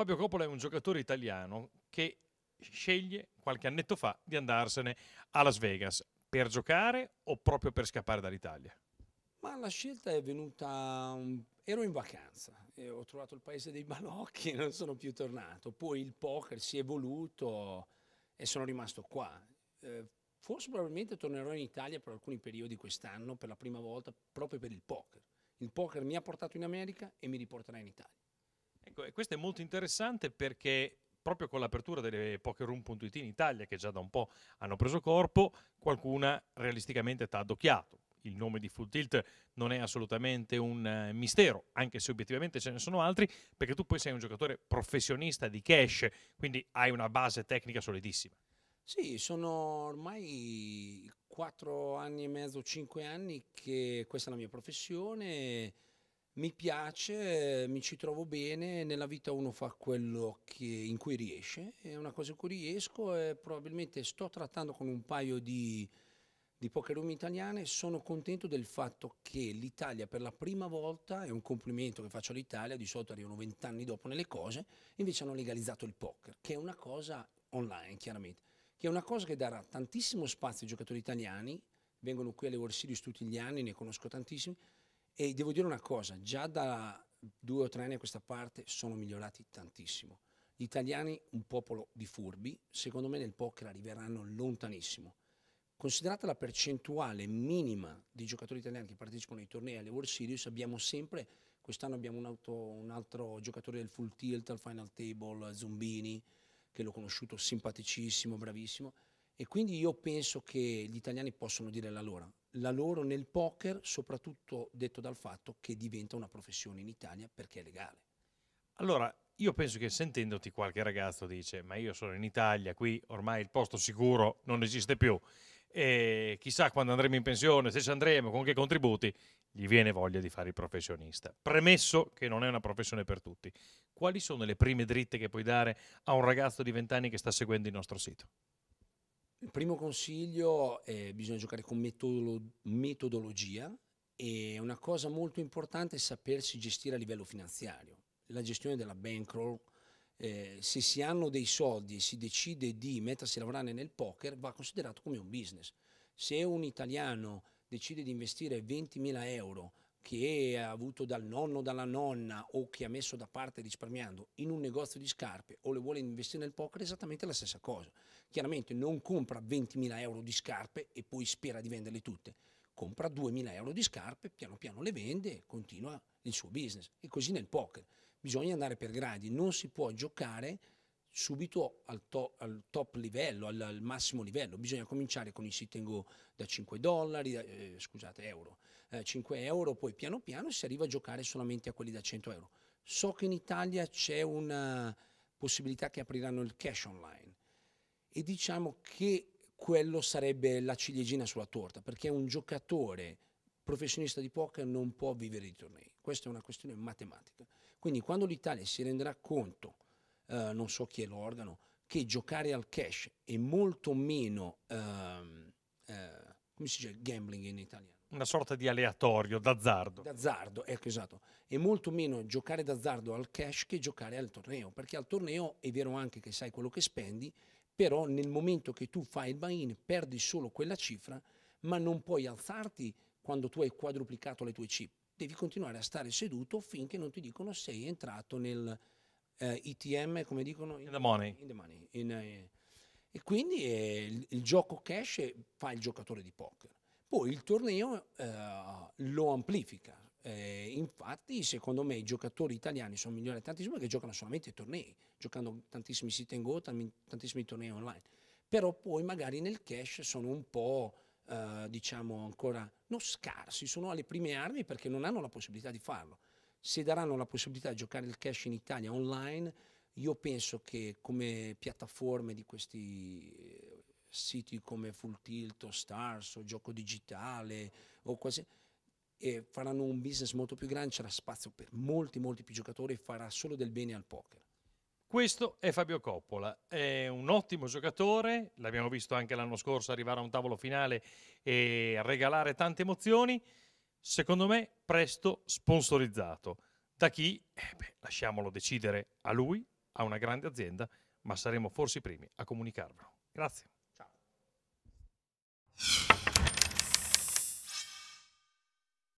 Fabio Coppola è un giocatore italiano che sceglie qualche annetto fa di andarsene a Las Vegas per giocare o proprio per scappare dall'Italia? Ma la scelta è venuta, ero in vacanza, ho trovato il paese dei balocchi e non sono più tornato, poi il poker si è evoluto e sono rimasto qua. Eh, forse probabilmente tornerò in Italia per alcuni periodi quest'anno, per la prima volta, proprio per il poker. Il poker mi ha portato in America e mi riporterà in Italia. Ecco, questo è molto interessante perché proprio con l'apertura delle pokerroom.it in Italia, che già da un po' hanno preso corpo, qualcuna realisticamente t'ha addocchiato. Il nome di Full Tilt non è assolutamente un eh, mistero, anche se obiettivamente ce ne sono altri, perché tu poi sei un giocatore professionista di cash, quindi hai una base tecnica solidissima. Sì, sono ormai 4 anni e mezzo, 5 anni che questa è la mia professione mi piace, mi ci trovo bene, nella vita uno fa quello che, in cui riesce, è una cosa in cui riesco e probabilmente sto trattando con un paio di, di poche italiane, sono contento del fatto che l'Italia per la prima volta, è un complimento che faccio all'Italia, di solito arrivano vent'anni dopo nelle cose, invece hanno legalizzato il poker, che è una cosa online chiaramente, che è una cosa che darà tantissimo spazio ai giocatori italiani, vengono qui alle World Series tutti gli anni, ne conosco tantissimi, e devo dire una cosa, già da due o tre anni a questa parte sono migliorati tantissimo. Gli italiani, un popolo di furbi, secondo me nel poker arriveranno lontanissimo. Considerata la percentuale minima di giocatori italiani che partecipano ai tornei alle World Series, abbiamo sempre, quest'anno abbiamo un, auto, un altro giocatore del full tilt, al final table, Zombini, che l'ho conosciuto simpaticissimo, bravissimo, e quindi io penso che gli italiani possono dire la loro, la loro nel poker, soprattutto detto dal fatto che diventa una professione in Italia perché è legale. Allora, io penso che sentendoti qualche ragazzo dice, ma io sono in Italia, qui ormai il posto sicuro non esiste più, e chissà quando andremo in pensione, se ci andremo, con che contributi, gli viene voglia di fare il professionista. Premesso che non è una professione per tutti, quali sono le prime dritte che puoi dare a un ragazzo di 20 anni che sta seguendo il nostro sito? Il primo consiglio è bisogna giocare con metodolo metodologia e una cosa molto importante è sapersi gestire a livello finanziario. La gestione della bankroll, eh, se si hanno dei soldi e si decide di mettersi a lavorare nel poker, va considerato come un business. Se un italiano decide di investire 20.000 euro che ha avuto dal nonno, o dalla nonna o che ha messo da parte risparmiando in un negozio di scarpe o le vuole investire nel poker è esattamente la stessa cosa. Chiaramente non compra 20.000 euro di scarpe e poi spera di venderle tutte, compra 2.000 euro di scarpe, piano piano le vende e continua il suo business. E così nel poker. Bisogna andare per gradi, non si può giocare subito al, to, al top livello, al, al, massimo livello. Bisogna cominciare con i sitting go da 5 dollari, eh, scusate, euro, eh, 5 euro, poi piano piano si arriva a giocare solamente a quelli da 100 euro. So che in Italia c'è una possibilità che apriranno il cash online e diciamo che quello sarebbe la ciliegina sulla torta, perché un giocatore professionista di poker non può vivere di tornei. Questa è una questione matematica. Quindi quando l'Italia si renderà conto eh, non so chi è l'organo, che giocare al cash è molto meno, ehm, eh, come si dice, gambling in italiano? Una sorta di aleatorio, d'azzardo. D'azzardo, ecco esatto. È molto meno giocare d'azzardo al cash che giocare al torneo, perché al torneo è vero anche che sai quello che spendi, però nel momento che tu fai il buy-in perdi solo quella cifra, ma non puoi alzarti quando tu hai quadruplicato le tue chip. Devi continuare a stare seduto finché non ti dicono sei entrato nel, eh, ITM, come dicono? In, the money. In the money. In, eh, e quindi eh, il, il, gioco cash fa il giocatore di poker. Poi il torneo eh, lo amplifica. Eh, infatti, secondo me, i giocatori italiani sono migliori tantissimo perché giocano solamente tornei, giocando tantissimi sit and go, tantissimi tornei online. Però poi magari nel cash sono un po'. Uh, diciamo ancora non scarsi, sono alle prime armi perché non hanno la possibilità di farlo. Se daranno la possibilità di giocare il cash in Italia online, io penso che come piattaforme di questi eh, siti come Full Tilt o Stars o Gioco Digitale o quasi, e eh, faranno un business molto più grande, c'era spazio per molti, molti più giocatori e farà solo del bene al poker. Questo è Fabio Coppola, è un ottimo giocatore, l'abbiamo visto anche l'anno scorso arrivare a un tavolo finale e regalare tante emozioni secondo me presto sponsorizzato. Da chi? Eh beh, lasciamolo decidere a lui, a una grande azienda, ma saremo forse i primi a comunicarvelo. Grazie. Ciao.